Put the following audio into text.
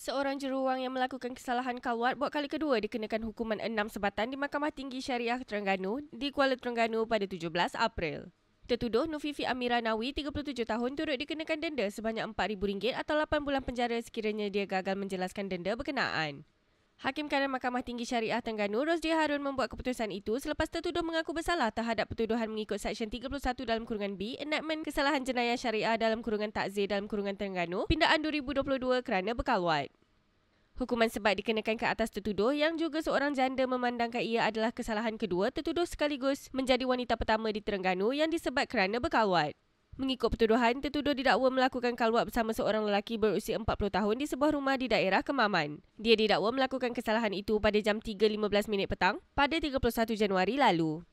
Seorang juruang yang melakukan kesalahan kawat buat kali kedua dikenakan hukuman enam sebatan di Mahkamah Tinggi Syariah Terengganu di Kuala Terengganu pada 17 April. Tertuduh Nufifi Amira Nawi, 37 tahun, turut dikenakan denda sebanyak RM4,000 atau 8 bulan penjara sekiranya dia gagal menjelaskan denda berkenaan. Hakim Kanan Mahkamah Tinggi Syariah Terengganu Rosdi Harun membuat keputusan itu selepas tertuduh mengaku bersalah terhadap pertuduhan mengikut Seksyen 31 dalam kurungan B, Enactment Kesalahan Jenayah Syariah dalam kurungan takzir dalam kurungan Terengganu, pindaan 2022 kerana berkaluat. Hukuman sebat dikenakan ke atas tertuduh yang juga seorang janda memandangkan ia adalah kesalahan kedua tertuduh sekaligus menjadi wanita pertama di Terengganu yang disebat kerana berkawat. Mengikut pertuduhan, tertuduh didakwa melakukan kalwat bersama seorang lelaki berusia 40 tahun di sebuah rumah di daerah Kemaman. Dia didakwa melakukan kesalahan itu pada jam 3.15 minit petang pada 31 Januari lalu.